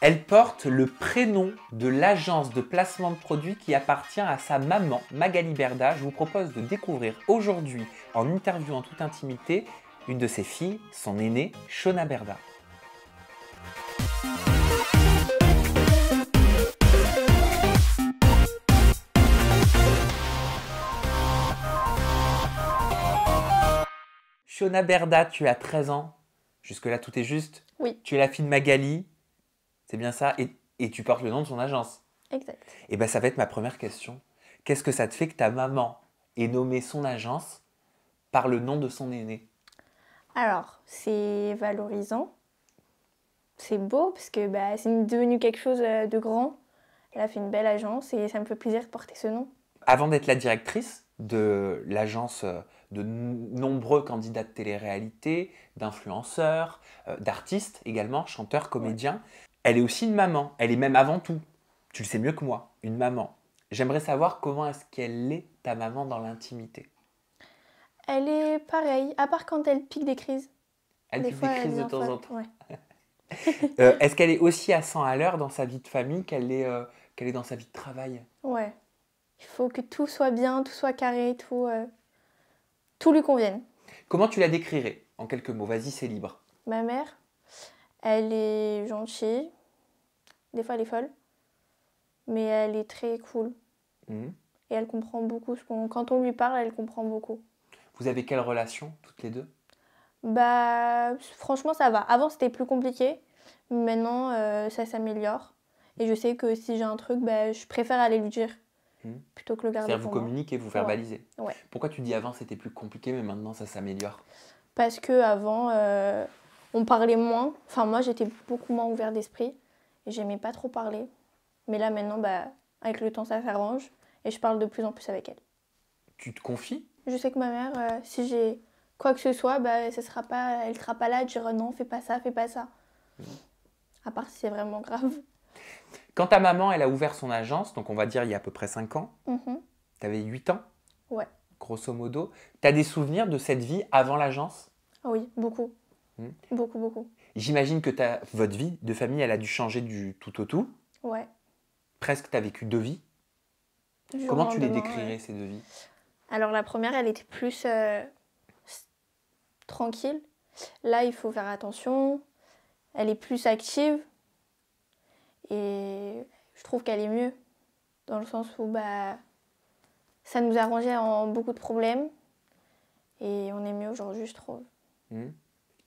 Elle porte le prénom de l'agence de placement de produits qui appartient à sa maman, Magali Berda. Je vous propose de découvrir aujourd'hui, en interview en toute intimité, une de ses filles, son aînée, Shona Berda. Shona Berda, tu as 13 ans. Jusque-là, tout est juste. Oui. Tu es la fille de Magali, c'est bien ça. Et, tu portes le nom de son agence. Exact. Et bien, ça va être ma première question. Qu'est-ce que ça te fait que ta maman ait nommé son agence par le nom de son aîné Alors, c'est valorisant. C'est beau parce que bah, c'est devenu quelque chose euh, de grand. Elle a fait une belle agence et ça me fait plaisir de porter ce nom. Avant d'être la directrice de l'agence euh, de nombreux candidats de télé-réalité, d'influenceurs, euh, d'artistes également, chanteurs, comédiens, elle est aussi une maman. Elle est même avant tout. Tu le sais mieux que moi, une maman. J'aimerais savoir comment est-ce qu'elle est ta maman dans l'intimité. Elle est pareille, à part quand elle pique des crises. Elle pique des crises de temps en temps. Euh, est-ce qu'elle est aussi à 100 à l'heure dans sa vie de famille qu'elle est, euh, qu'elle est dans sa vie de travail Ouais. Il faut que tout soit bien, tout soit carré, tout, euh, tout lui convienne. Comment tu la décrirais en quelques mots Vas-y, c'est libre. Ma mère, elle est gentille, des fois, elle est folle, mais elle est très cool. Mhm. Et elle comprend beaucoup. Ce qu'on... Quand on lui parle, elle comprend beaucoup. Vous avez quelle relation, toutes les deux Bah, franchement, ça va. Avant, c'était plus compliqué. Maintenant, euh, ça s'améliore. Et je sais que si j'ai un truc, bah, je préfère aller lui dire mhm. plutôt que le garder. C'est-à-dire vous communiquer, vous verbaliser. Ouais. Pourquoi tu dis avant c'était plus compliqué, mais maintenant ça s'améliore Parce que avant, euh, on parlait moins. Enfin, moi, j'étais beaucoup moins ouvert d'esprit j'aimais pas trop parler. Mais là maintenant, bah, avec le temps, ça s'arrange et je parle de plus en plus avec elle. Tu te confies Je sais que ma mère, euh, si j'ai quoi que ce soit, bah, ça sera pas, elle sera pas là je dire non, fais pas ça, fais pas ça. À part si c'est vraiment grave. Quand ta maman, elle a ouvert son agence, donc on va dire il y a à peu près 5 ans, mm-hmm. t'avais tu 8 ans Ouais. Grosso modo, T'as des souvenirs de cette vie avant l'agence Oui, beaucoup. Mm. Beaucoup, beaucoup. J'imagine que as, votre vie de famille, elle a dû changer du tout au tout. Ouais. Presque, tu as vécu deux vies. Comment tu les décrirais, ces deux vies Alors, la première, elle était plus euh, tranquille. Là, il faut faire attention. Elle est plus active. Et je trouve qu'elle est mieux. Dans le sens où bah, ça nous arrangeait en beaucoup de problèmes. Et on est mieux aujourd'hui, je trouve. Mmh.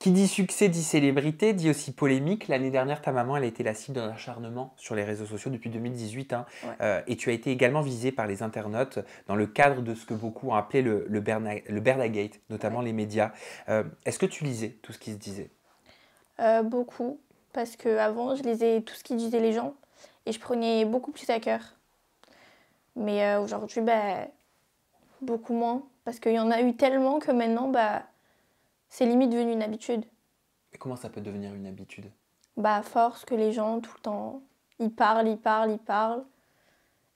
Qui dit succès dit célébrité, dit aussi polémique. L'année dernière, ta maman, elle a été la cible d'un acharnement sur les réseaux sociaux depuis 2018. Hein. Euh, et tu as été également visée par les internautes dans le cadre de ce que beaucoup ont appelé le, le, Bernagate, notamment les médias. Euh, est-ce que tu lisais tout ce qui se disait euh, Beaucoup, parce que avant, je lisais tout ce qui disaient les gens et je prenais beaucoup plus à cœur. Mais aujourd'hui, bah, beaucoup moins, parce qu'il y en a eu tellement que maintenant, bah, c'est limite devenu une habitude. Et comment ça peut devenir une habitude Bah, à force que les gens, tout le temps, ils parlent, ils parlent, ils parlent.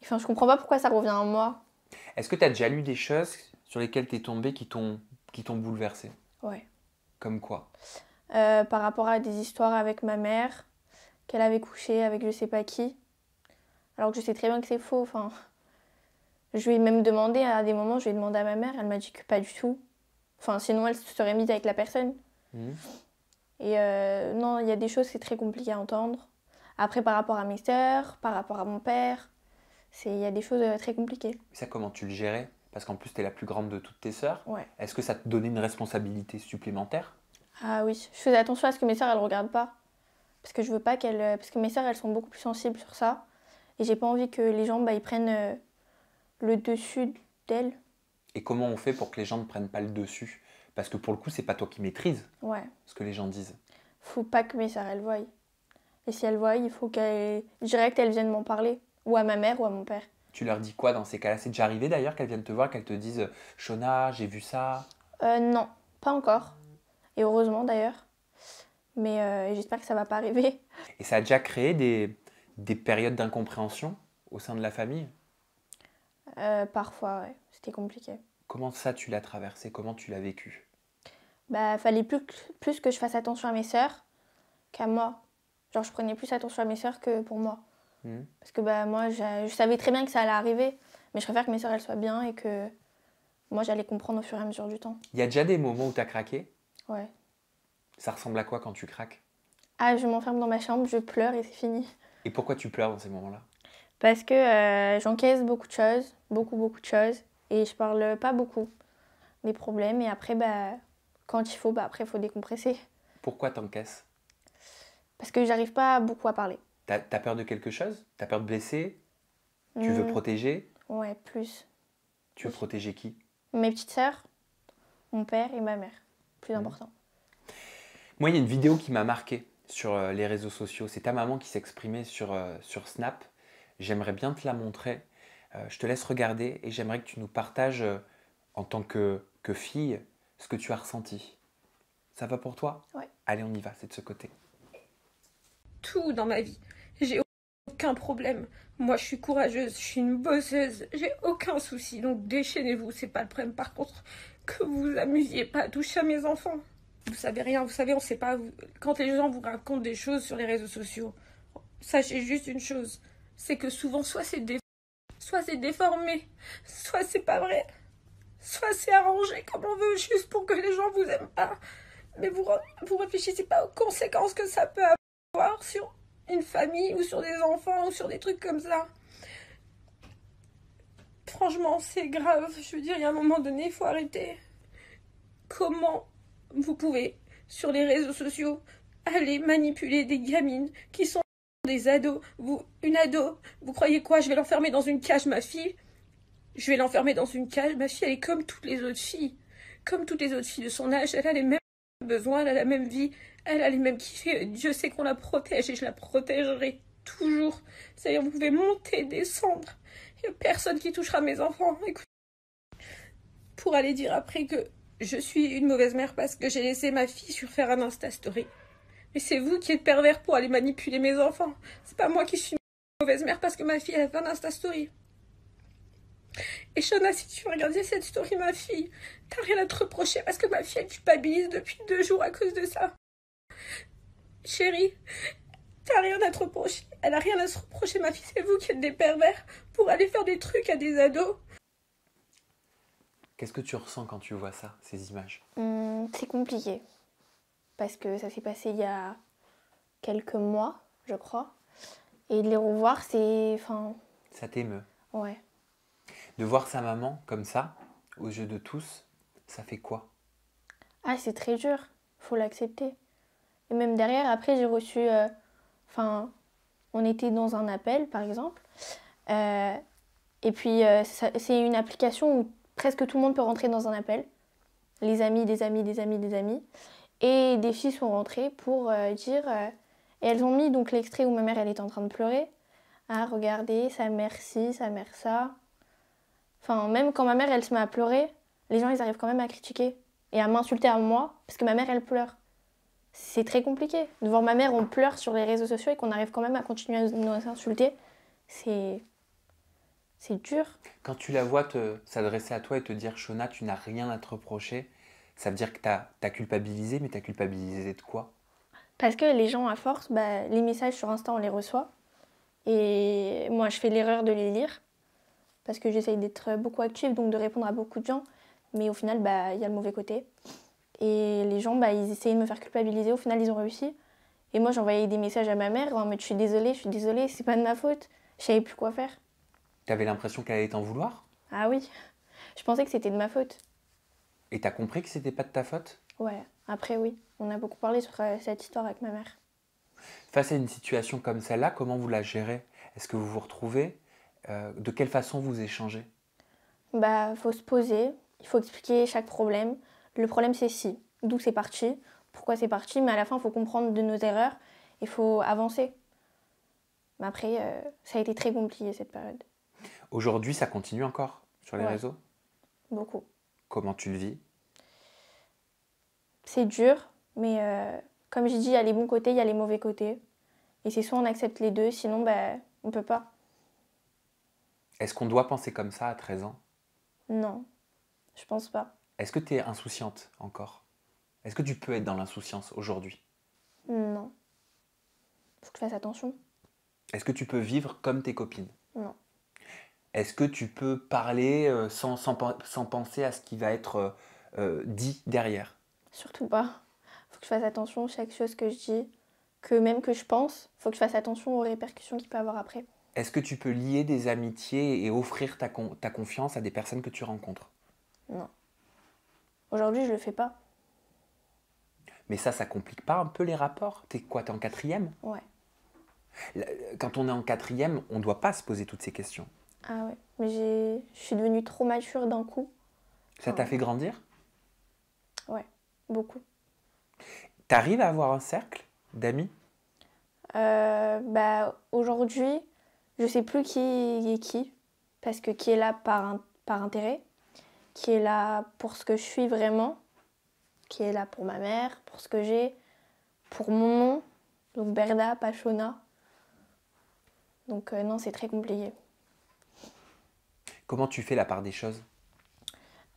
Enfin, je comprends pas pourquoi ça revient à moi. Est-ce que tu as déjà lu des choses sur lesquelles tu es tombée qui t'ont bouleversée Ouais. Comme quoi euh, Par rapport à des histoires avec ma mère, qu'elle avait couché avec je sais pas qui. Alors que je sais très bien que c'est faux. Enfin, je lui ai même demandé, à des moments, je lui ai demandé à ma mère, elle m'a dit que pas du tout. Enfin, sinon, elle se serait mise avec la personne. Mhm. Et euh, non, il y a des choses, qui c'est très compliqué à entendre. Après, par rapport à mes sœurs, par rapport à mon père, il y a des choses euh, très compliquées. Ça, comment tu le gérais Parce qu'en plus, tu es la plus grande de toutes tes soeurs. Ouais. Est-ce que ça te donnait une responsabilité supplémentaire Ah oui, je faisais attention à ce que mes sœurs, elles ne regardent pas. Parce que je veux pas qu'elles... Euh, parce que mes sœurs, elles sont beaucoup plus sensibles sur ça. Et j'ai pas envie que les gens, bah, ils prennent le dessus d'elles et comment on fait pour que les gens ne prennent pas le dessus Parce que pour le coup, c'est pas toi qui maîtrises ce que les gens disent. Faut pas que mes sœurs elles voient. Et si elles voient, il faut qu'elles. direct, elles viennent m'en parler. Ou à ma mère ou à mon père. Tu leur dis quoi dans ces cas-là C'est déjà arrivé d'ailleurs qu'elles viennent te voir, qu'elles te disent Shona, j'ai vu ça euh, Non, pas encore. Et heureusement d'ailleurs. Mais euh, j'espère que ça va pas arriver. Et ça a déjà créé des périodes d'incompréhension au sein de la famille euh, parfois, C'était compliqué. Comment ça, tu l'as traversé Comment tu l'as vécu Bah, fallait plus que, plus que je fasse attention à mes sœurs qu'à moi. Genre, je prenais plus attention à mes sœurs que pour moi. Hmm. Parce que bah, moi, je, savais très bien que ça allait arriver. Mais je préfère que mes sœurs, elles soient bien et que moi, j'allais comprendre au fur et à mesure du temps. Il y a déjà des moments où tu as craqué Ouais. Ça ressemble à quoi quand tu craques Ah, je m'enferme dans ma chambre, je pleure et c'est fini. Et pourquoi tu pleures dans ces moments-là parce que euh, j'encaisse beaucoup de choses, beaucoup, beaucoup de choses, et je parle pas beaucoup des problèmes, et après, bah, quand il faut, bah, après, il faut décompresser. Pourquoi t'encaisses Parce que j'arrive pas beaucoup à parler. T'as as peur de quelque chose T'as peur de blesser Tu veux hmm. protéger Ouais, plus. Tu veux protéger qui Mes petites sœurs, mon père et ma mère. Plus hmm. important. Moi, il y a une vidéo qui m'a marqué sur euh, les réseaux sociaux. C'est ta maman qui s'exprimait sur, euh, sur Snap J'aimerais bien te la montrer. Euh, je te laisse regarder et j'aimerais que tu nous partages euh, en tant que, que, fille ce que tu as ressenti. Ça va pour toi Ouais. Allez, on y va, c'est de ce côté. Tout dans ma vie. J'ai aucun problème. Moi, je suis courageuse, je suis une bosseuse, j'ai aucun souci. Donc déchaînez-vous, c'est pas le problème. Par contre, que vous vous amusiez pas à toucher à mes enfants. Vous savez rien, vous savez, on sait pas. Quand les gens vous racontent des choses sur les réseaux sociaux, sachez juste une chose c'est que souvent, soit c'est soit c'est déformé, soit c'est pas vrai, soit c'est arrangé comme on veut juste pour que les gens vous aiment pas. Mais vous, vous réfléchissez pas aux conséquences que ça peut avoir sur une famille ou sur des enfants ou sur des trucs comme ça. Franchement, c'est grave. Je veux dire, il y a un moment donné, il faut arrêter. Comment vous pouvez, sur les réseaux sociaux, aller manipuler des gamines qui sont des ados, vous, une ado, vous croyez quoi Je vais l'enfermer dans une cage, ma fille Je vais l'enfermer dans une cage, ma fille, elle est comme toutes les autres filles. Comme toutes les autres filles de son âge, elle a les mêmes besoins, elle a la même vie, elle a les mêmes kiffés. Dieu sait qu'on la protège et je la protégerai toujours. C'est-à-dire, vous pouvez monter, descendre. Il n'y a personne qui touchera mes enfants. Écoute, pour aller dire après que je suis une mauvaise mère parce que j'ai laissé ma fille sur faire un Insta Story. Mais c'est vous qui êtes pervers pour aller manipuler mes enfants. C'est pas moi qui suis une mauvaise mère parce que ma fille, a fait un Insta Story. Et Shona, si tu regardais cette story, ma fille, t'as rien à te reprocher parce que ma fille, elle culpabilise depuis deux jours à cause de ça. Chérie, t'as rien à te reprocher. Elle a rien à se reprocher, ma fille. C'est vous qui êtes des pervers pour aller faire des trucs à des ados. Qu'est-ce que tu ressens quand tu vois ça, ces images hmm, C'est compliqué parce que ça s'est passé il y a quelques mois, je crois. Et de les revoir, c'est. Enfin... Ça t'émeut. Ouais. De voir sa maman comme ça, aux yeux de tous, ça fait quoi Ah, c'est très dur. Faut l'accepter. Et même derrière, après, j'ai reçu. Euh, enfin, on était dans un appel, par exemple. Euh, et puis, euh, c'est une application où presque tout le monde peut rentrer dans un appel. Les amis, des amis, des amis, des amis. Et des filles sont rentrées pour euh, dire... Euh, et elles ont mis donc l'extrait où ma mère elle est en train de pleurer. à ah, regarder sa mère ci, sa mère ça. Enfin, même quand ma mère, elle se met à pleurer, les gens, ils arrivent quand même à critiquer et à m'insulter à moi parce que ma mère, elle pleure. C'est très compliqué. De voir ma mère, on pleure sur les réseaux sociaux et qu'on arrive quand même à continuer à nous insulter. C'est. C'est dur. Quand tu la vois s'adresser à toi et te dire Shona, tu n'as rien à te reprocher, ça veut dire que tu as, culpabilisé, mais tu as culpabilisé de quoi Parce que les gens, à force, bah, les messages sur Insta, on les reçoit. Et moi, je fais l'erreur de les lire. Parce que j'essaye d'être beaucoup active, donc de répondre à beaucoup de gens. Mais au final, bah, il y a le mauvais côté. Et les gens, bah, ils essayent de me faire culpabiliser. Au final, ils ont réussi. Et moi, j'envoyais des messages à ma mère en mode Je suis désolée, je suis désolée, c'est pas de ma faute. Je savais plus quoi faire. Tu avais l'impression qu'elle allait t'en vouloir Ah oui. Je pensais que c'était de ma faute. Et t'as compris que c'était pas de ta faute Ouais, après oui. On a beaucoup parlé sur euh, cette histoire avec ma mère. Face à une situation comme celle-là, comment vous la gérez Est-ce que vous vous retrouvez euh, De quelle façon vous échangez Bah, faut se poser. Il faut expliquer chaque problème. Le problème, c'est si. D'où c'est parti Pourquoi c'est parti Mais à la fin, il faut comprendre de nos erreurs. Il faut avancer. Mais après, euh, ça a été très compliqué cette période. Aujourd'hui, ça continue encore sur les réseaux Beaucoup. Comment tu le vis C'est dur, mais euh, comme j'ai dit, il y a les bons côtés, il y a les mauvais côtés. Et c'est soit on accepte les deux, sinon ben, on ne peut pas. Est-ce qu'on doit penser comme ça à 13 ans Non, je pense pas. Est-ce que tu es insouciante encore Est-ce que tu peux être dans l'insouciance aujourd'hui Non. Faut que je fasse attention. Est-ce que tu peux vivre comme tes copines Non. Est-ce que tu peux parler euh, sans, penser à ce qui va être euh, euh, dit derrière Surtout pas. Faut que je fasse attention à chaque chose que je dis, que même que je pense, faut que je fasse attention aux répercussions qu'il peut avoir après. Est-ce que tu peux lier des amitiés et offrir ta, confiance à des personnes que tu rencontres Non. Aujourd'hui, je le fais pas. Mais ça, ça complique pas un peu les rapports T'es quoi T'es en quatrième Ouais. Quand on est en quatrième, on ne doit pas se poser toutes ces questions. Ah ouais, mais je suis devenue trop mature d'un coup. Ça t'a fait grandir Ouais, beaucoup. T'arrives à avoir un cercle d'amis euh, bah, Aujourd'hui, je sais plus qui est qui, parce que qui est là par, par intérêt, qui est là pour ce que je suis vraiment, qui est là pour ma mère, pour ce que j'ai, pour mon nom, donc Berda, Pachona. Donc euh, non, c'est très compliqué. Comment tu fais la part des choses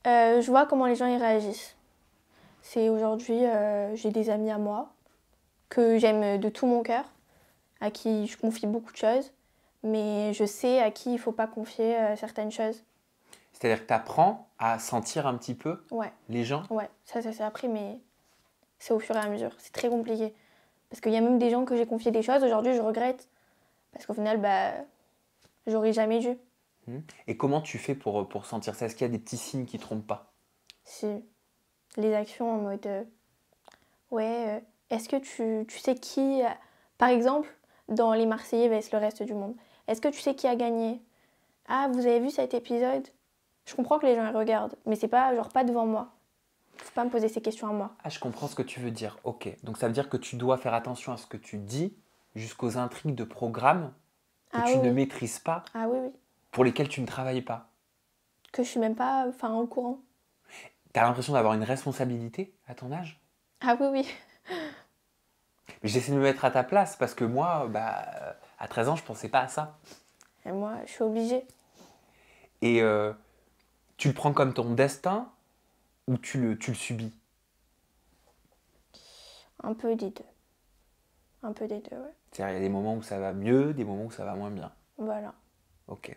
euh, Je vois comment les gens y réagissent. C'est aujourd'hui, euh, j'ai des amis à moi que j'aime de tout mon cœur, à qui je confie beaucoup de choses, mais je sais à qui il ne faut pas confier euh, certaines choses. C'est-à-dire que tu apprends à sentir un petit peu les gens Ouais, ça, ça s'est appris, mais c'est au fur et à mesure. C'est très compliqué. Parce qu'il y a même des gens que j'ai confié des choses, aujourd'hui je regrette. Parce qu'au final, bah, j'aurais jamais dû. Hmm. Et comment tu fais pour, pour sentir ça Est-ce qu'il y a des petits signes qui ne trompent pas Si. Les actions en mode. Euh, ouais, euh, est-ce que tu, sais qui. Par exemple, dans Les Marseillais vs le reste du monde, est-ce que tu sais qui a gagné Ah, vous avez vu cet épisode Je comprends que les gens regardent, mais c'est pas genre pas devant moi. Faut pas me poser ces questions à moi. Ah, je comprends ce que tu veux dire. Ok. Donc ça veut dire que tu dois faire attention à ce que tu dis jusqu'aux intrigues de programme que ah tu ne maîtrises pas. Ah oui, oui pour lesquels tu ne travailles pas. Que je suis même pas enfin, au courant. T'as l'impression d'avoir une responsabilité à ton âge Ah oui, oui. Mais j'essaie de me mettre à ta place parce que moi, bah, à 13 ans, je pensais pas à ça. Et moi, je suis obligée. Et euh, tu le prends comme ton destin ou tu le, tu le subis Un peu des deux. Un peu des deux, ouais. C'est-à-dire, il y a des moments où ça va mieux, des moments où ça va moins bien. Voilà. Ok.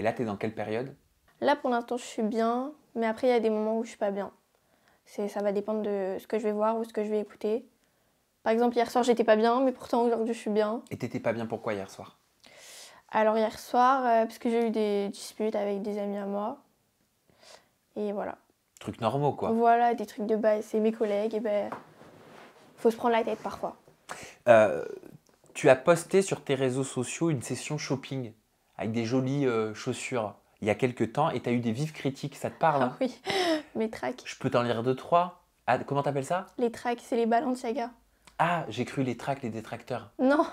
Et là, tu es dans quelle période Là, pour l'instant, je suis bien, mais après, il y a des moments où je suis pas bien. C'est, ça va dépendre de ce que je vais voir ou ce que je vais écouter. Par exemple, hier soir, j'étais pas bien, mais pourtant aujourd'hui, je suis bien. Et t'étais pas bien pourquoi hier soir Alors hier soir, euh, parce que j'ai eu des disputes avec des amis à moi. Et voilà. Trucs normaux, quoi. Voilà, des trucs de base. C'est mes collègues, et ben, faut se prendre la tête parfois. Euh, tu as posté sur tes réseaux sociaux une session shopping avec des jolies euh, chaussures il y a quelques temps et tu as eu des vives critiques, ça te parle hein ah Oui, mes tracks. Je peux t'en lire deux, trois. Ah, comment t'appelles ça Les tracks, c'est les Balenciaga. Ah, j'ai cru les tracks, les détracteurs. Non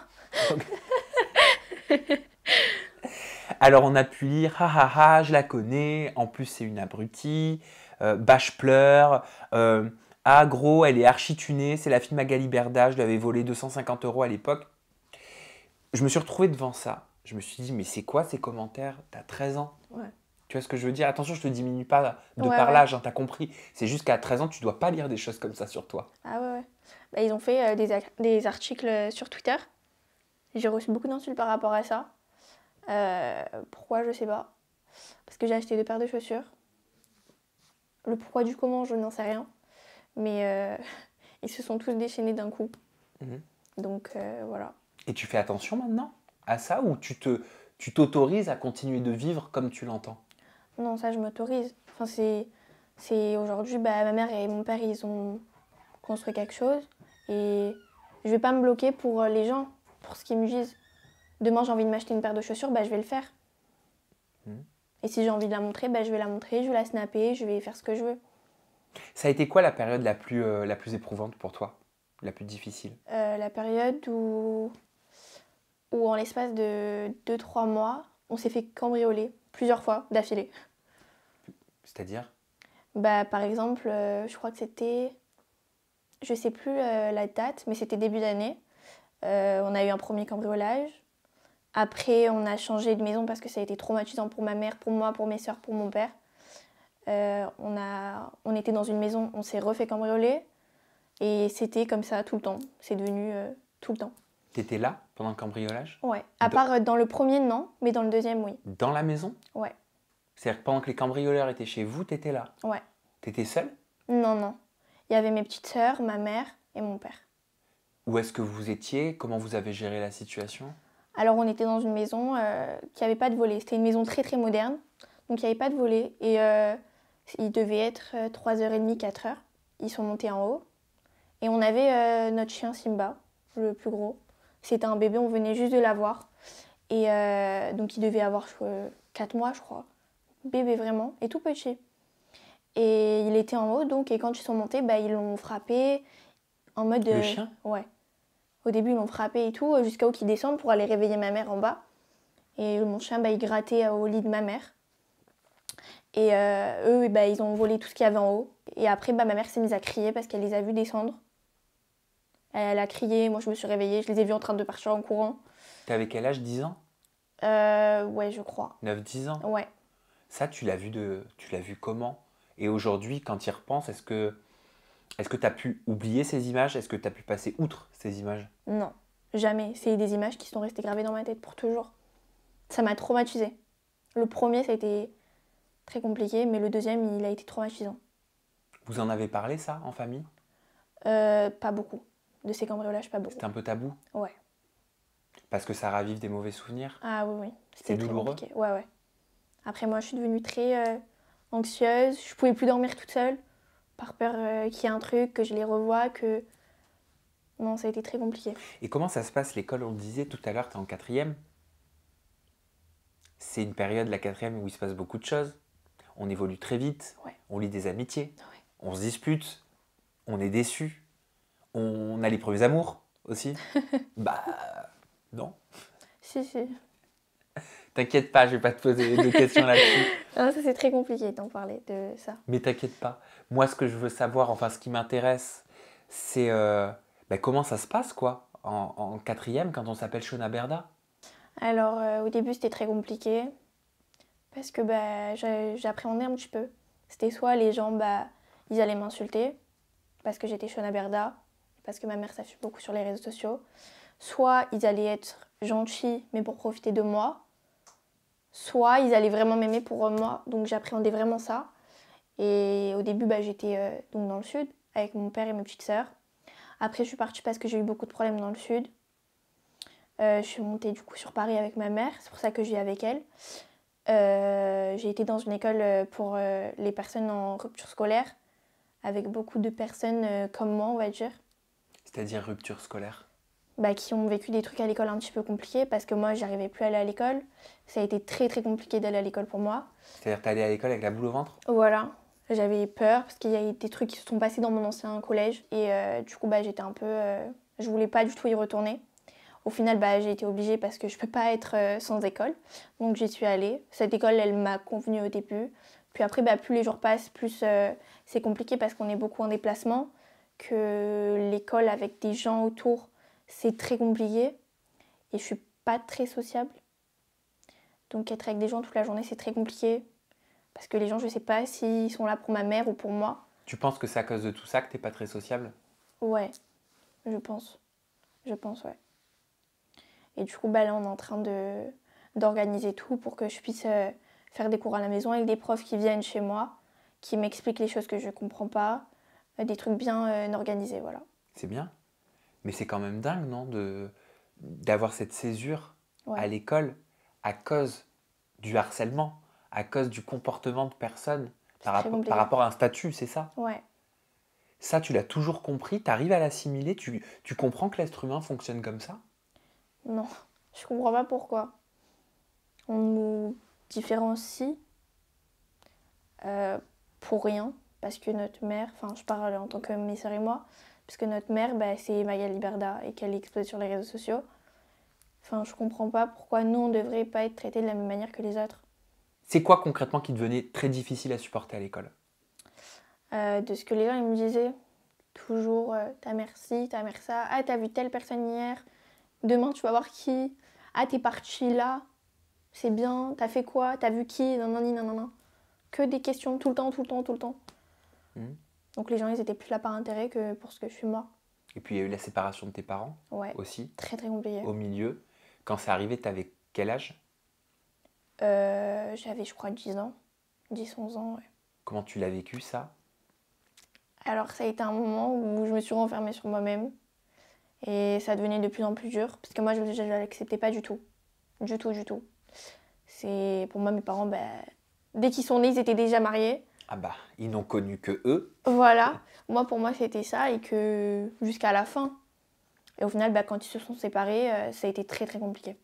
Alors on a pu lire « Ha ha ha, je la connais, en plus c'est une abrutie euh, Bâche pleure euh, ah, elle est architunée, c'est la fille de Magali Berda, je lui avais volé 250 euros à l'époque. » Je me suis retrouvé devant ça je me suis dit, mais c'est quoi ces commentaires T'as 13 ans. Ouais. Tu vois ce que je veux dire Attention, je te diminue pas de par l'âge, hein, t'as compris. C'est juste qu'à 13 ans, tu dois pas lire des choses comme ça sur toi. Ah ouais, ouais. Bah, ils ont fait euh, des, articles euh, sur Twitter. J'ai reçu beaucoup d'insultes par rapport à ça. Euh, pourquoi, je sais pas. Parce que j'ai acheté deux paires de chaussures. Le pourquoi du comment, je n'en sais rien. Mais ils se sont tous déchaînés d'un coup. Mhm. Donc voilà. Et tu fais attention maintenant à ça ou tu te tu t'autorises à continuer de vivre comme tu l'entends Non, ça je m'autorise. Enfin, c'est c'est aujourd'hui bah, ma mère et mon père ils ont construit quelque chose et je vais pas me bloquer pour euh, les gens, pour ce qu'ils me disent. Demain j'ai envie de m'acheter une paire de chaussures, bah, je vais le faire. Hmm. Et si j'ai envie de la montrer, bah, je vais la montrer, je vais la snapper, je vais faire ce que je veux. Ça a été quoi la période la plus, euh, la plus éprouvante pour toi La plus difficile euh, La période où où en l'espace de 2-3 mois, on s'est fait cambrioler plusieurs fois d'affilée. C'est-à-dire bah, Par exemple, euh, je crois que c'était. Je sais plus euh, la date, mais c'était début d'année. Euh, on a eu un premier cambriolage. Après, on a changé de maison parce que ça a été traumatisant pour ma mère, pour moi, pour mes soeurs, pour mon père. on, a, on était dans une maison, on s'est refait cambrioler. Et c'était comme ça tout le temps. C'est devenu tout le temps. T'étais là pendant le cambriolage Ouais. À part euh, dans le premier, non, mais dans le deuxième, oui. Dans la maison Ouais. C'est-à-dire que pendant que les cambrioleurs étaient chez vous, t'étais là Ouais. T'étais seule Non, non. Il y avait mes petites sœurs, ma mère et mon père. Où est-ce que vous étiez Comment vous avez géré la situation Alors, on était dans une maison euh, qui n'avait pas de volet. C'était une maison très très moderne, donc il n'y avait pas de volet. Et euh, il devait être 3h30, 4h. Ils sont montés en haut. Et on avait notre chien Simba, le plus gros. C'était un bébé, on venait juste de l'avoir. Et euh, donc il devait avoir quatre 4 mois, je crois. Bébé vraiment, et tout petit. Et il était en haut, donc, et quand ils sont montés, bah, ils l'ont frappé en mode. Le euh, chien Ouais. Au début, ils l'ont frappé et tout, jusqu'à où qu'il descendent pour aller réveiller ma mère en bas. Et mon chien, bah, il grattait au lit de ma mère. Et euh, eux, bah, ils ont volé tout ce qu'il y avait en haut. Et après, bah, ma mère s'est mise à crier parce qu'elle les a vus descendre. Elle a crié, moi je me suis réveillée, je les ai vus en train de partir en courant. T'avais quel âge 10 ans euh, Ouais, je crois. 9-10 ans Ouais. Ça, tu l'as vu de, tu l'as vu comment Et aujourd'hui, quand tu y repenses, est-ce que, est-ce que t'as pu oublier ces images Est-ce que t'as pu passer outre ces images Non, jamais. C'est des images qui sont restées gravées dans ma tête pour toujours. Ça m'a traumatisée. Le premier, ça a été très compliqué, mais le deuxième, il a été traumatisant. Vous en avez parlé ça en famille euh, Pas beaucoup de ces cambriolages, pas beaux. C'était un peu tabou Ouais. Parce que ça ravive des mauvais souvenirs Ah oui, oui. C'était douloureux Ouais, ouais. Après, moi, je suis devenue très euh, anxieuse. Je pouvais plus dormir toute seule par peur euh, qu'il y ait un truc, que je les revois, que... Non, ça a été très compliqué. Et comment ça se passe l'école On disait tout à l'heure, tu es en quatrième. C'est une période, la quatrième, où il se passe beaucoup de choses. On évolue très vite. Ouais. On lit des amitiés. On se dispute. On est déçu. On a les premiers amours aussi. bah non. Si, si. T'inquiète pas, je vais pas te poser de questions là-dessus. Non, ça c'est très compliqué d'en parler de ça. Mais t'inquiète pas. Moi, ce que je veux savoir, enfin, ce qui m'intéresse, c'est euh, bah, comment ça se passe, quoi, en, quatrième, quand on s'appelle Shona Berda. Alors, euh, au début, c'était très compliqué parce que bah, j'appréhendais un petit peu. C'était soit les gens, bah, ils allaient m'insulter parce que j'étais Shona Berda, parce que ma mère, s'affiche beaucoup sur les réseaux sociaux. Soit ils allaient être gentils, mais pour profiter de moi. Soit ils allaient vraiment m'aimer pour moi, donc j'appréhendais vraiment ça. Et au début, bah, j'étais euh, donc dans le sud, avec mon père et mes petites sœurs. Après, je suis partie parce que j'ai eu beaucoup de problèmes dans le sud. Euh, je suis montée du coup sur Paris avec ma mère, c'est pour ça que je vis avec elle. Euh, j'ai été dans une école pour les personnes en rupture scolaire, avec beaucoup de personnes comme moi, on va dire. C'est-à-dire rupture scolaire bah, Qui ont vécu des trucs à l'école un petit peu compliqués parce que moi, j'arrivais plus à aller à l'école. Ça a été très très compliqué d'aller à l'école pour moi. C'est-à-dire t'es allée à l'école avec la boule au ventre Voilà. J'avais peur parce qu'il y a eu des trucs qui se sont passés dans mon ancien collège et euh, du coup bah, j'étais un peu... Euh, je voulais pas du tout y retourner. Au final, bah, j'ai été obligée parce que je ne peux pas être euh, sans école. Donc j'y suis allée. Cette école, elle m'a convenu au début. Puis après, bah, plus les jours passent, plus c'est compliqué parce qu'on est beaucoup en déplacement que l'école avec des gens autour, c'est très compliqué. Et je suis pas très sociable. Donc être avec des gens toute la journée, c'est très compliqué. Parce que les gens, je sais pas s'ils sont là pour ma mère ou pour moi. Tu penses que c'est à cause de tout ça que t'es pas très sociable Ouais, je pense. Je pense, ouais. Et du coup, bah là, on est en train de d'organiser tout pour que je puisse euh, faire des cours à la maison avec des profs qui viennent chez moi, qui m'expliquent les choses que je comprends pas, euh, des trucs bien euh, organisés, voilà. C'est bien. Mais c'est quand même dingue, non, de d'avoir cette césure à l'école à cause du harcèlement, à cause du comportement de personne par, rapport, à un statut, c'est ça Ouais. Ça, tu l'as toujours compris, tu arrives à l'assimiler, tu, tu comprends que l'être humain fonctionne comme ça Non, je comprends pas pourquoi. On nous différencie euh, pour rien, parce que notre mère, enfin je parle en tant que mes soeurs et moi, parce que notre mère, bah, c'est Magali Berda et qu'elle exposée sur les réseaux sociaux. Enfin, je comprends pas pourquoi nous, on devrait pas être traités de la même manière que les autres. C'est quoi concrètement qui devenait très difficile à supporter à l'école euh, De ce que les gens ils me disaient. Toujours, euh, ta mère ci, ta mère ça. Ah, t'as vu telle personne hier. Demain, tu vas voir qui. Ah, t'es parti là. C'est bien. T'as fait quoi T'as vu qui Non, non, non, non, non. Que des questions tout le temps, tout le temps, tout le temps. Hmm. Donc les gens, ils étaient plus là par intérêt que pour ce que je suis moi. Et puis il y a eu la séparation de tes parents ouais. aussi. Très très compliqué. Au milieu. Quand c'est arrivé, t'avais quel âge euh, J'avais je crois 10 ans. 10-11 ans, Comment tu l'as vécu ça Alors ça a été un moment où je me suis renfermée sur moi-même. Et ça devenait de plus en plus dur. Parce que moi, je ne l'acceptais pas du tout. Du tout, du tout. C'est Pour moi, mes parents, bah, dès qu'ils sont nés, ils étaient déjà mariés. Ah bah, ils n'ont connu que eux. Voilà. Moi, pour moi, c'était ça et que jusqu'à la fin. Et au final, bah, quand ils se sont séparés, euh, ça a été très très compliqué.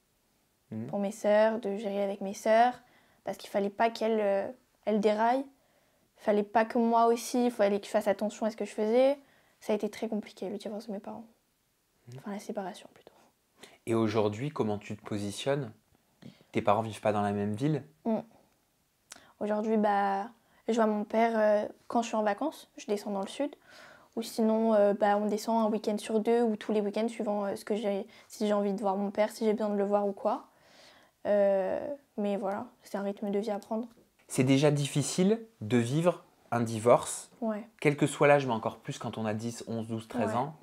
Mhm. Pour mes sœurs, de gérer avec mes sœurs, parce qu'il fallait pas qu'elles euh, déraillent. Il fallait pas que moi aussi, il fallait que je fasse attention à ce que je faisais. Ça a été très compliqué, le divorce de mes parents. Mhm. Enfin, la séparation plutôt. Et aujourd'hui, comment tu te positionnes Tes parents vivent pas dans la même ville mm. Aujourd'hui, bah, je vois mon père euh, quand je suis en vacances, je descends dans le sud. Ou sinon, euh, bah, on descend un week-end sur deux ou tous les week-ends suivant euh, ce que j'ai, si j'ai envie de voir mon père, si j'ai besoin de le voir ou quoi. mais voilà, c'est un rythme de vie à prendre. C'est déjà difficile de vivre un divorce, quel que soit l'âge, mais encore plus quand on a 10, 11, 12, 13 ans.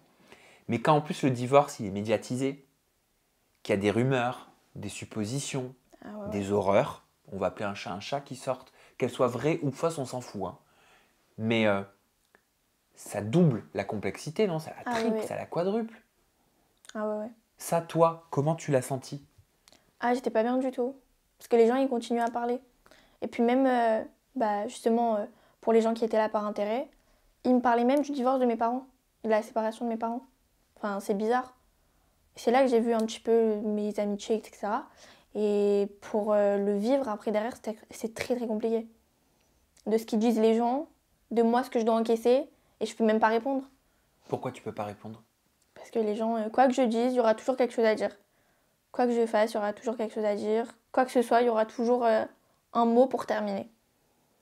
Mais quand en plus le divorce, il est médiatisé, qu'il y a des rumeurs, des suppositions, ah des horreurs, on va appeler un chat un chat qui sortent, qu'elle soit vraie ou fausse, on s'en fout. Hein. Mais euh, ça double la complexité, non Ça la ah triple, ça la quadruple. Ah ouais, ouais. Ça, toi, comment tu l'as senti Ah, j'étais pas bien du tout. Parce que les gens, ils continuaient à parler. Et puis même, euh, bah, justement, euh, pour les gens qui étaient là par intérêt, ils me parlaient même du divorce de mes parents, de la séparation de mes parents. Enfin, c'est bizarre. C'est là que j'ai vu un petit peu mes amitiés, etc. Et pour euh, le vivre, après derrière, c'est très très compliqué. De ce qu'ils disent les gens, de moi ce que je dois encaisser, et je peux même pas répondre. Pourquoi tu peux pas répondre Parce que les gens, euh, quoi que je dise, il y aura toujours quelque chose à dire. Quoi que je fasse, il y aura toujours quelque chose à dire. Quoi que ce soit, il y aura toujours euh, un mot pour terminer.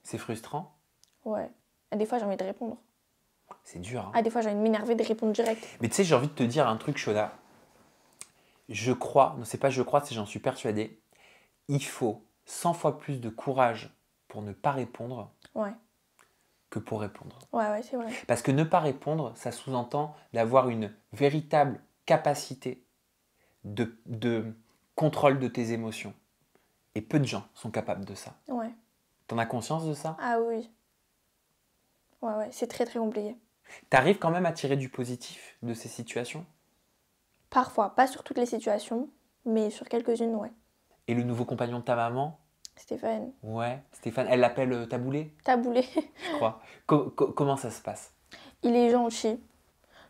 C'est frustrant Ouais. Des fois, j'ai envie de répondre. C'est dur. Hein. Ah, des fois, j'ai envie de m'énerver de répondre direct. Mais tu sais, j'ai envie de te dire un truc, Shoda je crois, non c'est pas je crois, c'est j'en suis persuadé, il faut 100 fois plus de courage pour ne pas répondre que pour répondre. Ouais, ouais, c'est vrai. Parce que ne pas répondre, ça sous-entend d'avoir une véritable capacité de, de, contrôle de tes émotions. Et peu de gens sont capables de ça. Ouais. T'en as conscience de ça Ah oui. Ouais, ouais, c'est très très compliqué. T'arrives quand même à tirer du positif de ces situations Parfois, pas sur toutes les situations, mais sur quelques-unes, ouais. Et le nouveau compagnon de ta maman Stéphane. Ouais, Stéphane. Elle l'appelle euh, Taboulé Taboulé. je crois. comment ça se passe Il est gentil.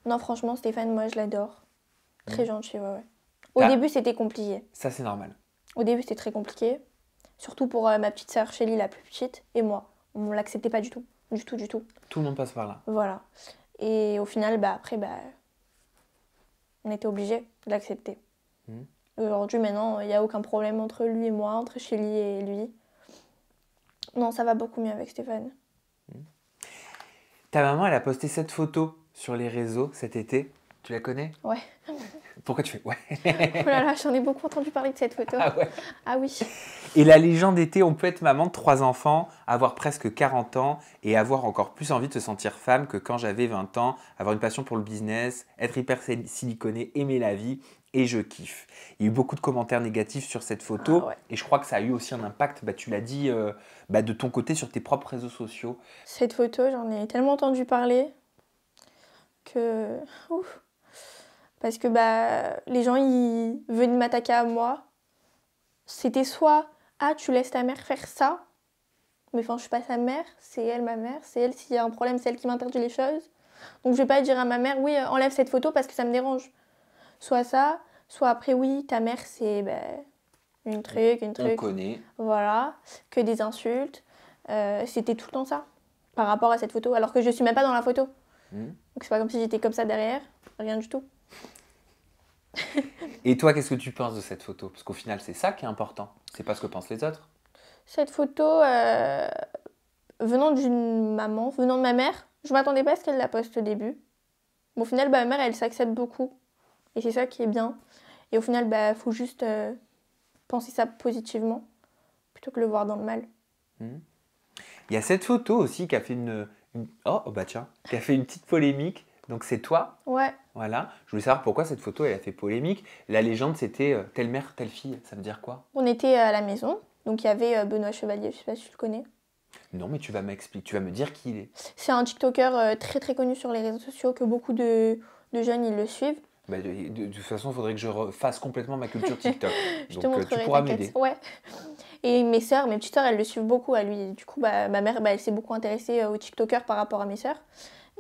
Non, franchement, Stéphane, moi, je l'adore. Très mm. gentil, ouais, ouais. Au début, c'était compliqué. Ça, c'est normal. Au début, c'était très compliqué. Surtout pour euh, ma petite sœur Shelly, la plus petite, et moi. On l'acceptait pas du tout. Du tout, du tout. Tout le monde passe par là. Voilà. Et au final, bah, après, bah, on était obligé de l'accepter. Hmm. Aujourd'hui, maintenant, il n'y a aucun problème entre lui et moi, entre Shelly et lui. Non, ça va beaucoup mieux avec Stéphane. Hmm. Ta maman, elle a posté cette photo sur les réseaux cet été. Tu la connais Ouais. Pourquoi tu fais ouais Oh là là, j'en ai beaucoup entendu parler de cette photo. Ah, ah oui. Et la légende était on peut être maman de trois enfants, avoir presque 40 ans et avoir encore plus envie de se sentir femme que quand j'avais 20 ans, avoir une passion pour le business, être hyper siliconée, aimer la vie et je kiffe. Il y a eu beaucoup de commentaires négatifs sur cette photo ah et je crois que ça a eu aussi un impact, bah, tu l'as dit, euh, bah, de ton côté sur tes propres réseaux sociaux. Cette photo, j'en ai tellement entendu parler que... Ouf parce que bah, les gens, ils venaient m'attaquer à moi. C'était soit, ah, tu laisses ta mère faire ça. Mais enfin, je suis pas sa mère, c'est elle ma mère, c'est elle, s'il y a un problème, c'est elle qui m'interdit les choses. Donc je vais pas dire à ma mère, oui, euh, enlève cette photo parce que ça me dérange. Soit ça, soit après, oui, ta mère, c'est bah, une truc, une truc. On connaît. Voilà, que des insultes. Euh, c'était tout le temps ça, par rapport à cette photo, alors que je suis même pas dans la photo. Donc hmm. Donc c'est pas comme si j'étais comme ça derrière, rien du tout. Et toi, qu'est-ce que tu penses de cette photo Parce qu'au final, c'est ça qui est important. C'est pas ce que pensent les autres. Cette photo, euh, venant d'une maman, venant de ma mère, je m'attendais pas à ce qu'elle la poste au début. au final, bah, ma mère, elle s'accepte beaucoup. Et c'est ça qui est bien. Et au final, il bah, faut juste euh, penser ça positivement plutôt que le voir dans le mal. Hmm. Il y a cette photo aussi qui a fait une, une... Oh, oh bah tiens, qui a fait une petite polémique. Donc c'est toi. Ouais. Voilà, je voulais savoir pourquoi cette photo elle a fait polémique. La légende c'était euh, telle mère, telle fille, ça veut dire quoi On était à la maison, donc il y avait euh, Benoît Chevalier, je sais pas si tu le connais. Non, mais tu vas m'expliquer, tu vas me dire qui il est. C'est un TikToker euh, très très connu sur les réseaux sociaux que beaucoup de, jeunes ils le suivent. Bah, de, toute façon, il faudrait que je refasse complètement ma culture TikTok. je donc, tu pourras m'aider. Ouais. Et mes sœurs, mes petites sœurs, elles le suivent beaucoup à lui. du coup, bah, ma mère, bah, elle s'est beaucoup intéressée aux TikTokers par rapport à mes sœurs.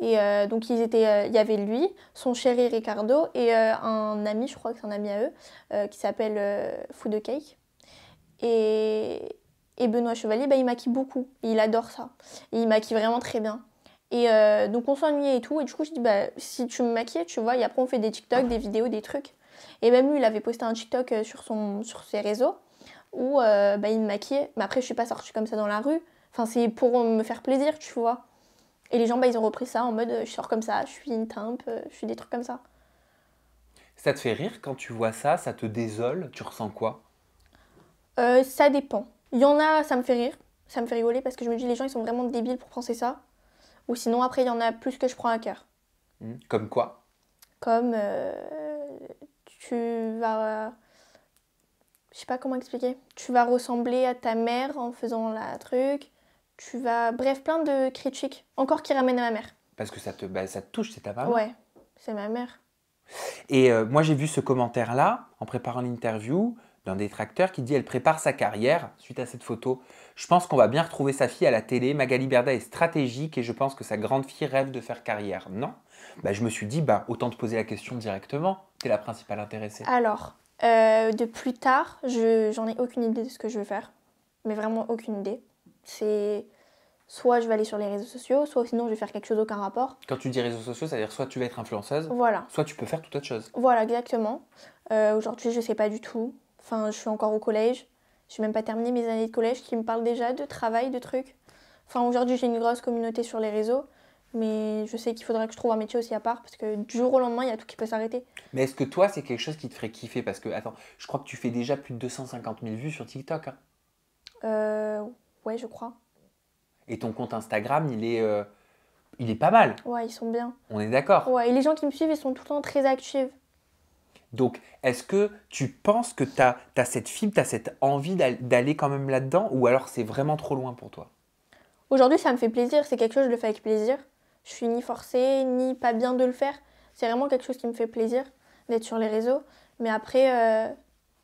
Et euh, donc ils étaient, euh, il y avait lui, son chéri Ricardo et euh, un ami, je crois que c'est un ami à eux, qui s'appelle Food Cake. Et, Benoît Chevalier, bah, il maquille beaucoup. il adore ça. Et il maquille vraiment très bien. Et donc on s'ennuyait et tout. Et du coup, je dis, bah, si tu me maquilles, tu vois, et après on fait des TikTok, des vidéos, des trucs. Et même lui, il avait posté un TikTok sur, son, sur ses réseaux où bah, il me maquillait. Mais après, je suis pas sortie comme ça dans la rue. Enfin, c'est pour me faire plaisir, tu vois. Et les gens, bah, ils ont repris ça en mode euh, je sors comme ça, je suis une timpe, euh, je suis des trucs comme ça. Ça te fait rire quand tu vois ça Ça te désole Tu ressens quoi euh, Ça dépend. Il y en a, ça me fait rire, ça me fait rigoler parce que je me dis les gens ils sont vraiment débiles pour penser ça. Ou sinon après il y en a plus que je prends à cœur. Hmm, comme quoi Comme tu vas, je sais pas comment expliquer. Tu vas ressembler à ta mère en faisant la truc tu vas. Bref, plein de critiques, encore qui ramènent à ma mère. Parce que ça te, bah, ça touche, c'est ta mère Ouais, c'est ma mère. Et euh, moi, j'ai vu ce commentaire-là en préparant l'interview d'un détracteur qui dit Elle prépare sa carrière suite à cette photo. Je pense qu'on va bien retrouver sa fille à la télé. Magali Berda est stratégique et je pense que sa grande fille rêve de faire carrière. Non bah, Je me suis dit bah, Autant te poser la question directement. T'es la principale intéressée. Alors, euh, de plus tard, je, j'en ai aucune idée de ce que je veux faire. Mais vraiment aucune idée. C'est soit je vais aller sur les réseaux sociaux, soit sinon je vais faire quelque chose aucun rapport. Quand tu dis réseaux sociaux, c'est-à-dire soit tu vas être influenceuse, voilà. soit tu peux faire toute autre chose. Voilà, exactement. Euh, aujourd'hui, je sais pas du tout. Enfin, je suis encore au collège. Je n'ai même pas terminé mes années de collège qui me parlent déjà de travail, de trucs. Enfin, aujourd'hui, j'ai une grosse communauté sur les réseaux, mais je sais qu'il faudrait que je trouve un métier aussi à part parce que du jour au lendemain, il y a tout qui peut s'arrêter. Mais est-ce que toi, c'est quelque chose qui te ferait kiffer Parce que, attends, je crois que tu fais déjà plus de 250 000 vues sur TikTok. Hein. Euh, Ouais, je crois. Et ton compte Instagram, il est, euh, il est pas mal. Ouais, ils sont bien. On est d'accord. Ouais, et les gens qui me suivent, ils sont tout le temps très actifs. Donc, est-ce que tu penses que tu as, cette fibre, tu as cette envie d'aller quand même là-dedans ou alors c'est vraiment trop loin pour toi Aujourd'hui, ça me fait plaisir. C'est quelque chose, que je le fais avec plaisir. Je suis ni forcée, ni pas bien de le faire. C'est vraiment quelque chose qui me fait plaisir d'être sur les réseaux. Mais après, euh,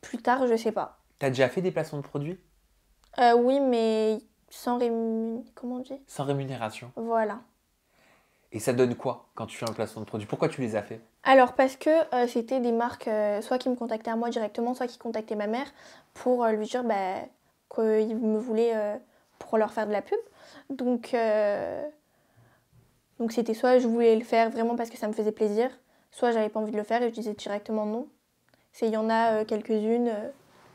plus tard, je sais pas. Tu as déjà fait des placements de produits euh, oui, mais sans, Comment sans rémunération. Voilà. Et ça donne quoi quand tu fais un placement de produit Pourquoi tu les as fait Alors parce que euh, c'était des marques, euh, soit qui me contactaient à moi directement, soit qui contactaient ma mère pour lui dire bah, qu'ils me voulaient pour leur faire de la pub. Donc c'était soit je voulais le faire vraiment parce que ça me faisait plaisir, soit j'avais pas envie de le faire et je disais directement non. Il y en a quelques-unes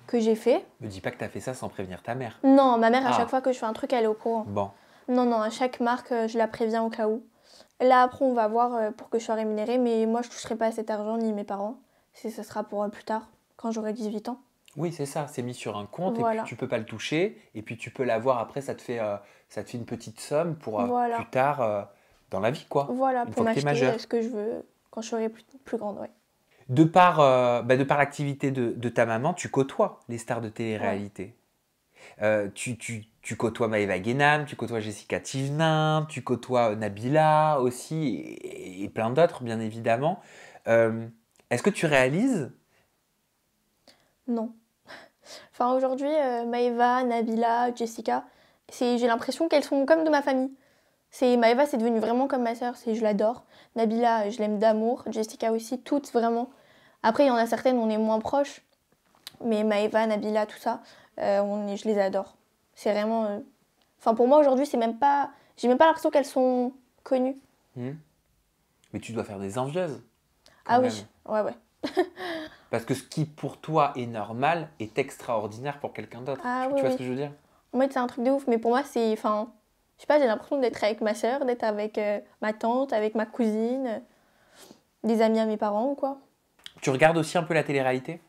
que j'ai fait. Me dis pas que tu as fait ça sans prévenir ta mère. Non, ma mère, à ah. chaque fois que je fais un truc, elle est au courant. Bon. Non, non, à chaque marque, euh, je la préviens au cas où. Là, après, on va voir euh, pour que je sois rémunérée, mais moi, je ne toucherai pas cet argent, ni mes parents. Ce sera pour euh, plus tard, quand j'aurai 18 ans. Oui, c'est ça, c'est mis sur un compte et puis tu peux pas le toucher et puis tu peux l'avoir après, ça te fait, ça te fait une petite somme pour plus tard dans la vie, quoi. Voilà, une pour m'acheter ce que je veux quand je serai plus, plus grande, ouais de par, euh, bah, de par l'activité de, de, ta maman, tu côtoies les stars de télé-réalité. Euh, tu, tu, tu, côtoies Maëva Guénam, tu côtoies Jessica Tivnin, tu côtoies euh, Nabila aussi, et, plein d'autres, bien évidemment. Est-ce que tu réalises Non. Enfin, aujourd'hui, Maëva, Nabila, Jessica, j'ai l'impression qu'elles sont comme de ma famille. C'est Maëva, c'est devenu vraiment comme ma sœur, c'est je l'adore. Nabila, je l'aime d'amour. Jessica aussi, toutes vraiment. Après, il y en a certaines, on est moins proches. Mais Maëva, Nabila, tout ça, euh, on je les adore. C'est vraiment. Euh, enfin, pour moi, aujourd'hui, c'est même pas. J'ai même pas l'impression qu'elles sont connues. Hmm. Mais tu dois faire des envieuses. Ah oui, ouais, ouais. Parce que ce qui pour toi est normal est extraordinaire pour quelqu'un d'autre. Ah tu, vois ce que je veux dire En fait, c'est un truc de ouf, mais pour moi, c'est. Enfin, je sais pas, j'ai l'impression d'être avec ma soeur, d'être avec euh, ma tante, avec ma cousine, des amis à mes parents ou quoi. Tu regardes aussi un peu la télé-réalité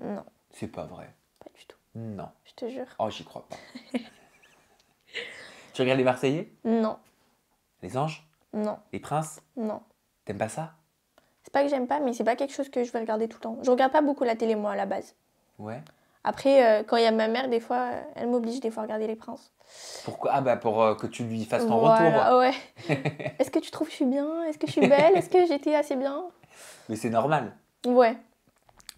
Non. C'est pas vrai. Pas du tout. Non. Je te jure. Oh, j'y crois pas. tu regardes les Marseillais Non. Les anges Non. Les princes Non. T'aimes pas ça C'est pas que j'aime pas, mais c'est pas quelque chose que je vais regarder tout le temps. Je regarde pas beaucoup la télé, moi, à la base. Ouais. Après, euh, quand il y a ma mère, des fois, euh, elle m'oblige des fois à regarder Les Princes. Pourquoi Ah bah pour euh, que tu lui fasses ton voilà, retour. Ouais. Est-ce que tu trouves que je suis bien Est-ce que je suis belle Est-ce que j'étais assez bien Mais c'est normal. Ouais.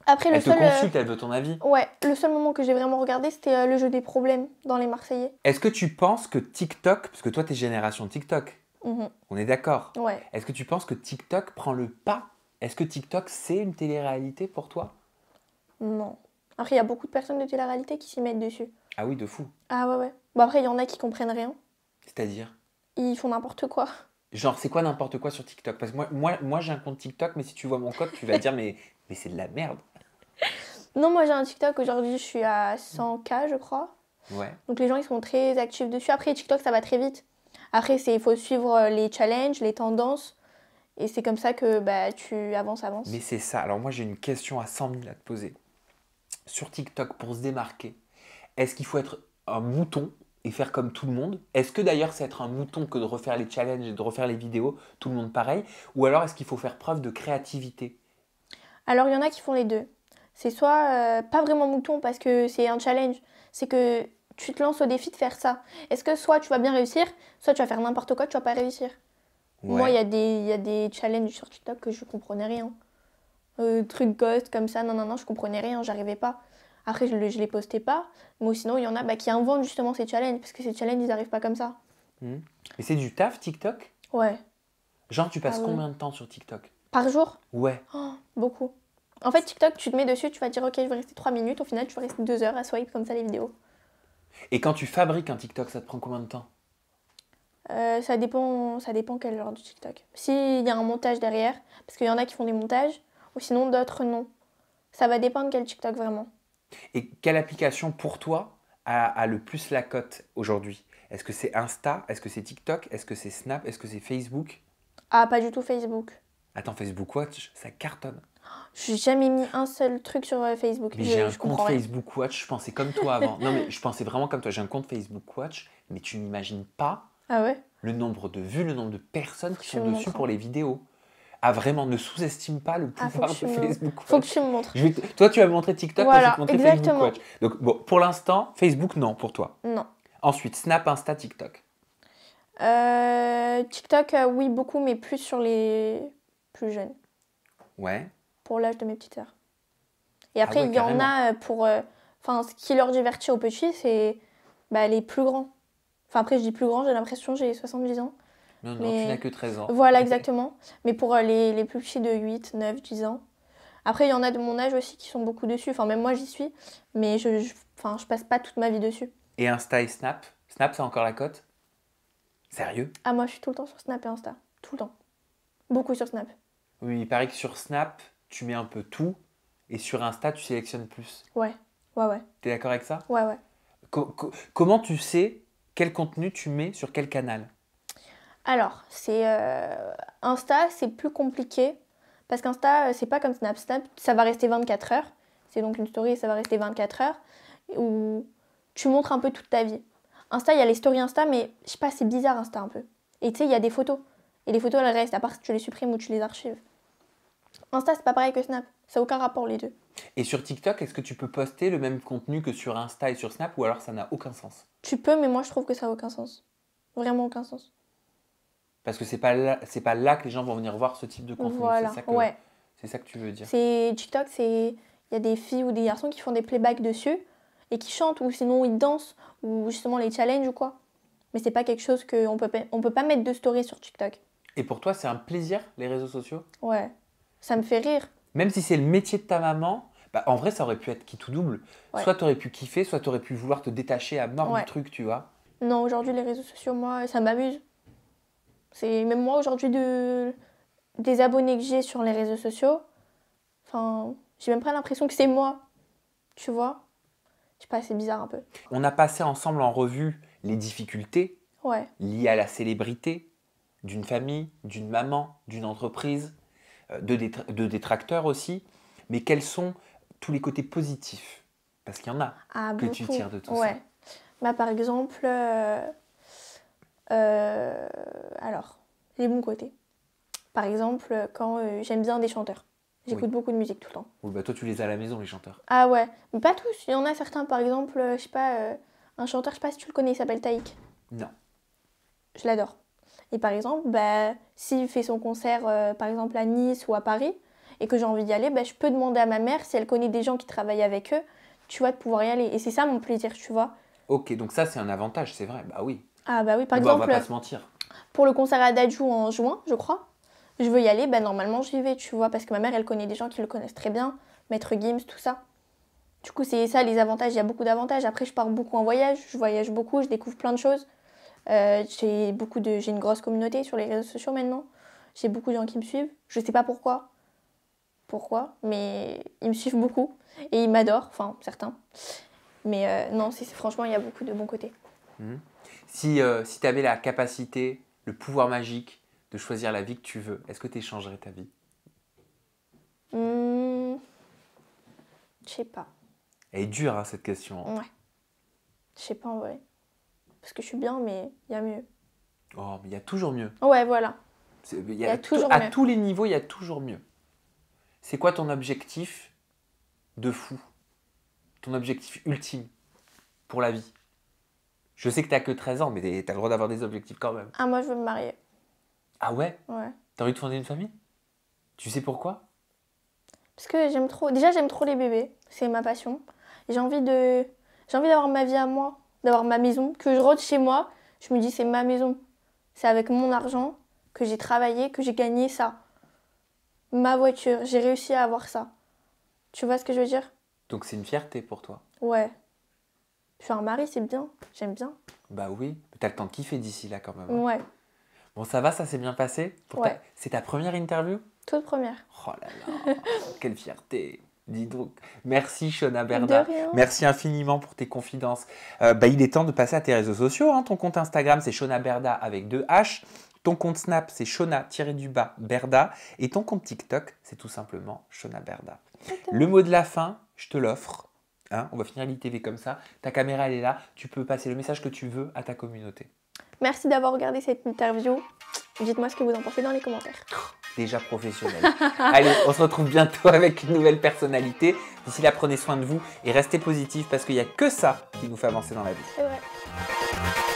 Après, le elle te euh, consulte, elle veut ton avis. Ouais, le seul moment que j'ai vraiment regardé, c'était euh, le jeu des problèmes dans les Marseillais. Est-ce que tu penses que TikTok, parce que toi, t'es génération TikTok, mhm. on est d'accord. Ouais. Est-ce que tu penses que TikTok prend le pas Est-ce que TikTok, c'est une télé-réalité pour toi Non. Après, il y a beaucoup de personnes de télé-réalité qui s'y mettent dessus. Ah oui, de fou. Ah ouais, ouais. Bon, après, il y en a qui comprennent rien. C'est-à-dire Ils font n'importe quoi. Genre, c'est quoi n'importe quoi sur TikTok Parce que moi, moi, j'ai un compte TikTok, mais si tu vois mon code, tu vas dire, mais, mais c'est de la merde. Non, moi j'ai un TikTok, aujourd'hui je suis à 100K, je crois. Ouais. Donc les gens, ils sont très actifs dessus. Après, TikTok, ça va très vite. Après, il faut suivre euh, les challenges, les tendances. Et c'est comme ça que bah, tu avances, avances. Mais c'est ça. Alors moi, j'ai une question à 100 000 à te poser. Sur TikTok, pour se démarquer, est-ce qu'il faut être un mouton et faire comme tout le monde Est-ce que d'ailleurs c'est être un mouton que de refaire les challenges et de refaire les vidéos, tout le monde pareil Ou alors est-ce qu'il faut faire preuve de créativité Alors il y en a qui font les deux. C'est soit euh, pas vraiment mouton parce que c'est un challenge, c'est que tu te lances au défi de faire ça. Est-ce que soit tu vas bien réussir, soit tu vas faire n'importe quoi, tu vas pas réussir Moi, il y, a des, y a des challenges sur TikTok que je comprenais rien. Euh, truc ghost comme ça, non, non, non, je comprenais rien, j'arrivais pas. Après, je ne les postais pas. Mais sinon, il y en a bah, qui inventent justement ces challenges, parce que ces challenges, ils n'arrivent pas comme ça. Mais hmm. Et c'est du taf, TikTok Ouais. Genre, tu passes ah combien de temps sur TikTok Par jour Ouais. Oh, beaucoup. En fait, TikTok, tu te mets dessus, tu vas dire, OK, je vais rester 3 minutes. Au final, tu vas rester 2 heures à swipe comme ça les vidéos. Et quand tu fabriques un TikTok, ça te prend combien de temps euh, ça, dépend, ça dépend quel genre de TikTok. S'il y a un montage derrière, parce qu'il y en a qui font des montages, ou sinon d'autres non. Ça va dépendre quel TikTok vraiment. Et quelle application pour toi a, le plus la cote aujourd'hui Est-ce que c'est Insta Est-ce que c'est TikTok Est-ce que c'est Snap Est-ce que c'est Facebook Ah, pas du tout Facebook. Attends, Facebook Watch, ça cartonne. Je n'ai jamais mis un seul truc sur euh, Facebook. Mais j'ai un compte Facebook Watch, je pensais comme toi avant. non, mais je pensais vraiment comme toi. J'ai un compte Facebook Watch, mais tu n'imagines pas ah le nombre de vues, le nombre de personnes qui sont dessus pour hein. les vidéos. Ah, vraiment, ne sous-estime pas le ah, pouvoir de Facebook Faut que tu me montres. Toi, tu vas me montrer TikTok, je vais te montrer Facebook Donc, bon, pour l'instant, Facebook, non, pour toi. Non. Ensuite, Snap, Insta, TikTok. Euh, TikTok, euh, oui, beaucoup, mais plus sur les plus jeunes. Ouais. Pour l'âge de mes petites sœurs. Et ah après, il y en a euh, pour. Enfin, ce qui leur divertit aux petits, c'est bah, les plus grands. Enfin, après, je dis plus grands, j'ai l'impression j'ai 70 ans. Non, non, tu n'as que 13 ans. Voilà, exactement. Mais pour euh, les, les plus petits de 8, 9, 10 ans. Après, il y en a de mon âge aussi qui sont beaucoup dessus. Enfin, même moi, j'y suis. Mais je, je passe pas toute ma vie dessus. Et Insta et Snap Snap, c'est encore la cote Sérieux Ah, moi, je suis tout le temps sur Snap et Insta. Tout le temps. Beaucoup sur Snap. Oui, il paraît que sur Snap, tu mets un peu tout. Et sur Insta, tu sélectionnes plus. Ouais, ouais, ouais. T'es d'accord avec ça Ouais, ouais. comment tu sais quel contenu tu mets sur quel canal alors, c'est euh, Insta, c'est plus compliqué parce qu'Insta, euh, c'est pas comme Snap. Snap, ça va rester 24 heures. C'est donc une story, ça va rester 24 heures où tu montres un peu toute ta vie. Insta, il y a les stories Insta, mais je sais pas, c'est bizarre Insta un peu. Et tu sais, il y a des photos. Et les photos, elles restent, à part si tu les supprimes ou tu les archives. Insta, c'est pas pareil que Snap. Ça a aucun rapport les deux. Et sur TikTok, est-ce que tu peux poster le même contenu que sur Insta et sur Snap ou alors ça n'a aucun sens Tu peux, mais moi je trouve que ça a aucun sens. Vraiment aucun sens. Parce que c'est pas là, c'est pas là que les gens vont venir voir ce type de contenu. C'est ça, que, tu veux dire. C'est TikTok, c'est il y a des filles ou des garçons qui font des playbacks dessus et qui chantent ou sinon ils dansent ou justement les challenges ou quoi. Mais c'est pas quelque chose qu'on peut on peut pas mettre de story sur TikTok. Et pour toi, c'est un plaisir les réseaux sociaux Ouais. Ça me fait rire. Même si c'est le métier de ta maman, bah, en vrai, ça aurait pu être qui tout double. Soit tu aurais pu kiffer, soit tu aurais pu vouloir te détacher à mort du truc, tu vois. Non, aujourd'hui, les réseaux sociaux, moi, ça m'amuse. C'est même moi aujourd'hui de, des abonnés que j'ai sur les réseaux sociaux. Enfin, j'ai même pas l'impression que c'est moi. Tu vois Je sais pas, c'est bizarre un peu. On a passé ensemble en revue les difficultés liées à la célébrité d'une famille, d'une maman, d'une entreprise, euh, de, de détracteurs aussi. Mais quels sont tous les côtés positifs Parce qu'il y en a ah, que tu tires de tout ouais. Bah, par exemple, euh, euh, alors, les bons côtés. Par exemple, quand euh, j'aime bien des chanteurs. J'écoute beaucoup de musique tout le temps. Oui, bah toi, tu les as à la maison, les chanteurs. Ah ouais, mais pas tous. Il y en a certains, par exemple, euh, je sais pas, un chanteur, je sais pas si tu le connais, il s'appelle Taïk. Non. Je l'adore. Et par exemple, bah, s'il fait son concert, par exemple, à Nice ou à Paris, et que j'ai envie d'y aller, bah, je peux demander à ma mère si elle connaît des gens qui travaillent avec eux, tu vois, de pouvoir y aller. Et c'est ça mon plaisir, tu vois. Ok, donc ça, c'est un avantage, c'est vrai. Bah oui. Ah bah oui, par eh ben, exemple. mentir. Pour le concert à Dajou en juin, je crois, je veux y aller, bah normalement j'y vais, tu vois, parce que ma mère elle connaît des gens qui le connaissent très bien, Maître Gims, tout ça. Du coup, c'est ça les avantages, il y a beaucoup d'avantages. Après, je pars beaucoup en voyage, je voyage beaucoup, je découvre plein de choses. Euh, j'ai beaucoup de j'ai une grosse communauté sur les réseaux sociaux maintenant. J'ai beaucoup de gens qui me suivent, je sais pas pourquoi. Pourquoi Mais ils me suivent beaucoup et ils m'adorent, enfin certains. Mais euh, non, c'est franchement, il y a beaucoup de bons côtés. Mhm. Si, euh, tu avais la capacité, le pouvoir magique de choisir la vie que tu veux, est-ce que tu changerais ta vie Je hmm. Je sais pas. Elle est dure, hein, cette question. Ouais. Je sais pas en vrai. Parce que je suis bien, mais il y a mieux. Oh, mais il y a toujours mieux. Ouais, voilà. Il y, a toujours À tous les niveaux, il y a toujours mieux. C'est quoi ton objectif de fou Ton objectif ultime pour la vie je sais que t'as que 13 ans, mais t'as le droit d'avoir des objectifs quand même. Ah, moi, je veux me marier. Ah ouais Ouais. T'as envie de fonder une famille Tu sais pourquoi Parce que j'aime trop. Déjà, j'aime trop les bébés. C'est ma passion. J'ai envie de. J'ai envie d'avoir ma vie à moi, d'avoir ma maison, que je rentre chez moi. Je me dis, c'est ma maison. C'est avec mon argent que j'ai travaillé, que j'ai gagné ça. Ma voiture, j'ai réussi à avoir ça. Tu vois ce que je veux dire Donc c'est une fierté pour toi. Ouais. Je suis un mari, c'est bien, j'aime bien. Bah oui, t'as le temps de kiffer d'ici là quand même. Hein. Ouais. Bon, ça va, ça s'est bien passé ouais. C'est ta première interview Toute première. Oh là là, quelle fierté Dis donc, merci Shona Berda. Merci infiniment pour tes confidences. Euh, bah, il est temps de passer à tes réseaux sociaux. Hein. Ton compte Instagram, c'est Shona Berda avec deux H. Ton compte Snap, c'est shona Berda. Et ton compte TikTok, c'est tout simplement Shona Berda. Le mot de la fin, je te l'offre. Hein, on va finir l'ITV comme ça. Ta caméra, elle est là. Tu peux passer le message que tu veux à ta communauté. Merci d'avoir regardé cette interview. Dites-moi ce que vous en pensez dans les commentaires. Oh, déjà professionnel. Allez, on se retrouve bientôt avec une nouvelle personnalité. D'ici là, prenez soin de vous et restez positif parce qu'il n'y a que ça qui nous fait avancer dans la vie. C'est vrai.